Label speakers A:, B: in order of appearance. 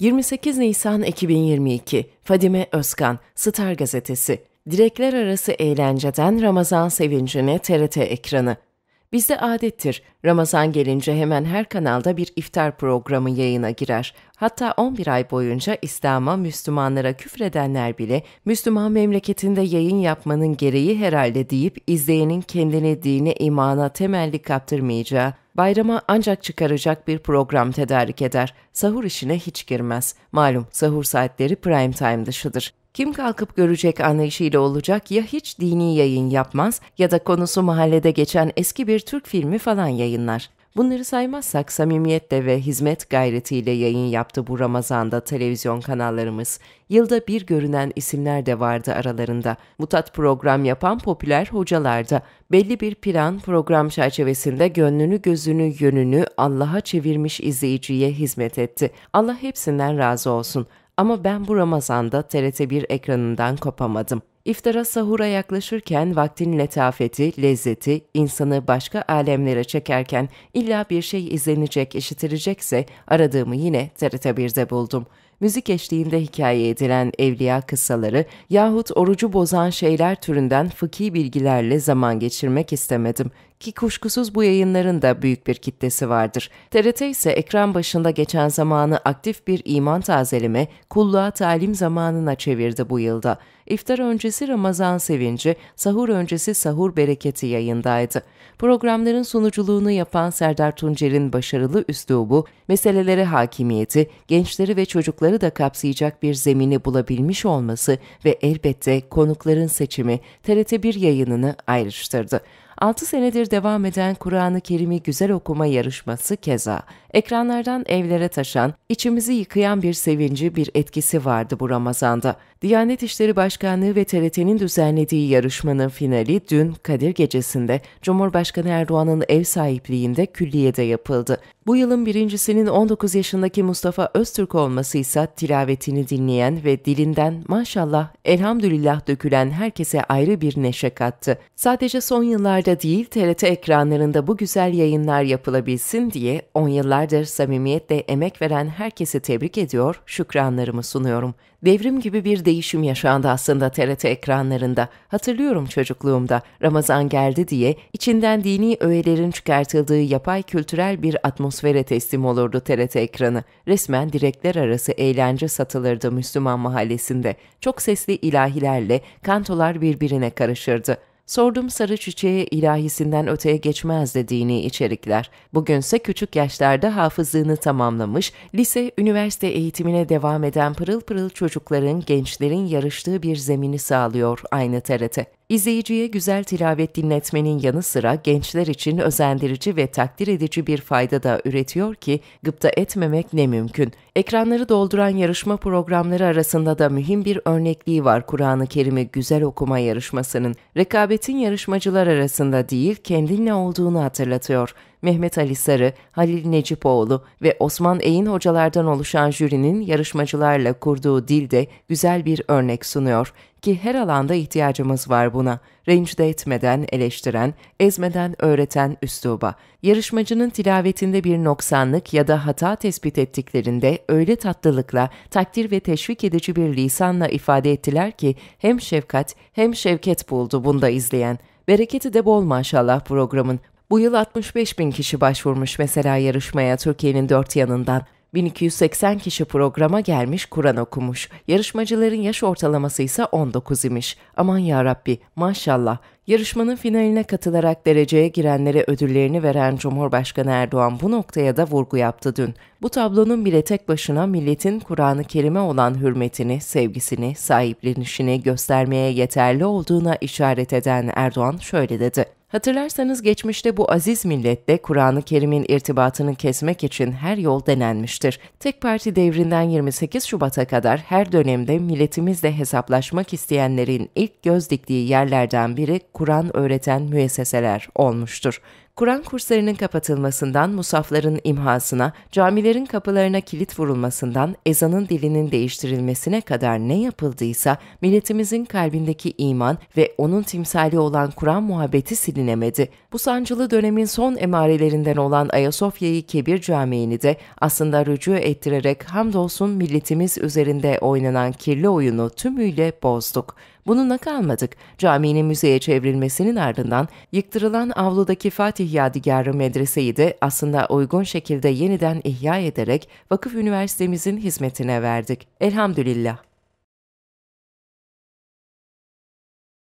A: 28 Nisan 2022 Fadime Özkan Star Gazetesi Direkler arası eğlenceden Ramazan sevincine TRT ekranı. Bizde adettir. Ramazan gelince hemen her kanalda bir iftar programı yayına girer. Hatta 11 ay boyunca İslam'a, Müslümanlara küfredenler bile Müslüman memleketinde yayın yapmanın gereği herhalde deyip izleyenin kendini dine imana temelli kaptırmayacağı Bayrama ancak çıkaracak bir program tedarik eder. Sahur işine hiç girmez. Malum sahur saatleri prime time dışıdır. Kim kalkıp görecek anlayışıyla olacak ya hiç dini yayın yapmaz ya da konusu mahallede geçen eski bir Türk filmi falan yayınlar. Bunları saymazsak samimiyetle ve hizmet gayretiyle yayın yaptı bu Ramazan'da televizyon kanallarımız. Yılda bir görünen isimler de vardı aralarında. Mutat program yapan popüler hocalarda Belli bir plan program çerçevesinde gönlünü gözünü yönünü Allah'a çevirmiş izleyiciye hizmet etti. Allah hepsinden razı olsun. Ama ben bu Ramazan'da TRT1 ekranından kopamadım. İftara sahura yaklaşırken vaktin letafeti, lezzeti, insanı başka alemlere çekerken illa bir şey izlenecek, işitilecekse aradığımı yine TRT1'de buldum müzik eşliğinde hikaye edilen evliya kıssaları yahut orucu bozan şeyler türünden fıkhi bilgilerle zaman geçirmek istemedim ki kuşkusuz bu yayınların da büyük bir kitlesi vardır. TRT ise ekran başında geçen zamanı aktif bir iman tazeleme, kulluğa talim zamanına çevirdi bu yılda. İftar öncesi Ramazan sevinci, sahur öncesi sahur bereketi yayındaydı. Programların sunuculuğunu yapan Serdar Tuncer'in başarılı üslubu, meselelere hakimiyeti, gençleri ve çocukları onları da kapsayacak bir zemini bulabilmiş olması ve elbette konukların seçimi TRT1 yayınını ayrıştırdı. 6 senedir devam eden Kur'an-ı Kerim'i güzel okuma yarışması keza, ekranlardan evlere taşan, içimizi yıkayan bir sevinci, bir etkisi vardı bu Ramazan'da. Diyanet İşleri Başkanlığı ve TRT'nin düzenlediği yarışmanın finali dün Kadir Gecesi'nde Cumhurbaşkanı Erdoğan'ın ev sahipliğinde külliyede yapıldı. Bu yılın birincisinin 19 yaşındaki Mustafa Öztürk olması ise tilavetini dinleyen ve dilinden maşallah elhamdülillah dökülen herkese ayrı bir neşe kattı. Sadece son yıllar dışarıda değil TRT ekranlarında bu güzel yayınlar yapılabilsin diye on yıllardır samimiyetle emek veren herkesi tebrik ediyor, şükranlarımı sunuyorum. Devrim gibi bir değişim yaşandı aslında TRT ekranlarında. Hatırlıyorum çocukluğumda Ramazan geldi diye içinden dini öğelerin çıkartıldığı yapay kültürel bir atmosfere teslim olurdu TRT ekranı. Resmen direkler arası eğlence satılırdı Müslüman mahallesinde. Çok sesli ilahilerle kantolar birbirine karışırdı. Sordum sarı çiçeğe ilahisinden öteye geçmez dediğini içerikler. Bugünse küçük yaşlarda hafızlığını tamamlamış, lise, üniversite eğitimine devam eden pırıl pırıl çocukların, gençlerin yarıştığı bir zemini sağlıyor aynı TRT. İzleyiciye güzel tilavet dinletmenin yanı sıra gençler için özendirici ve takdir edici bir fayda da üretiyor ki gıpta etmemek ne mümkün. Ekranları dolduran yarışma programları arasında da mühim bir örnekliği var Kur'an-ı Kerim'i güzel okuma yarışmasının. Rekabetin yarışmacılar arasında değil kendinle olduğunu hatırlatıyor. Mehmet Ali Sarı, Halil Necipoğlu ve Osman Eğin hocalardan oluşan jürinin yarışmacılarla kurduğu dilde güzel bir örnek sunuyor ki her alanda ihtiyacımız var buna. Rencide etmeden, eleştiren, ezmeden öğreten üsluba. Yarışmacının tilavetinde bir noksanlık ya da hata tespit ettiklerinde öyle tatlılıkla, takdir ve teşvik edici bir lisanla ifade ettiler ki hem şefkat hem şevket buldu bunda izleyen. Bereketi de bol maşallah programın. Bu yıl 65 bin kişi başvurmuş mesela yarışmaya Türkiye'nin dört yanından. 1280 kişi programa gelmiş Kur'an okumuş. Yarışmacıların yaş ortalaması ise 19 imiş. Aman ya Rabbi, maşallah. Yarışmanın finaline katılarak dereceye girenlere ödüllerini veren Cumhurbaşkanı Erdoğan bu noktaya da vurgu yaptı dün. Bu tablonun bile tek başına milletin Kur'an-ı Kerim'e olan hürmetini, sevgisini, sahiplenişini göstermeye yeterli olduğuna işaret eden Erdoğan şöyle dedi. Hatırlarsanız geçmişte bu aziz millette Kur'an-ı Kerim'in irtibatını kesmek için her yol denenmiştir. Tek parti devrinden 28 Şubat'a kadar her dönemde milletimizle hesaplaşmak isteyenlerin ilk göz diktiği yerlerden biri Kur'an öğreten müesseseler olmuştur. Kur'an kurslarının kapatılmasından musafların imhasına, camilerin kapılarına kilit vurulmasından ezanın dilinin değiştirilmesine kadar ne yapıldıysa milletimizin kalbindeki iman ve onun timsali olan Kur'an muhabbeti silinemedi. Bu sancılı dönemin son emarelerinden olan Ayasofya'yı Kebir Camii'ni de aslında rücu ettirerek hamdolsun milletimiz üzerinde oynanan kirli oyunu tümüyle bozduk.'' Bununla kalmadık. Caminin müzeye çevrilmesinin ardından yıktırılan avludaki Fatih Yadigarı medreseyi de aslında uygun şekilde yeniden ihya ederek vakıf üniversitemizin hizmetine verdik. Elhamdülillah.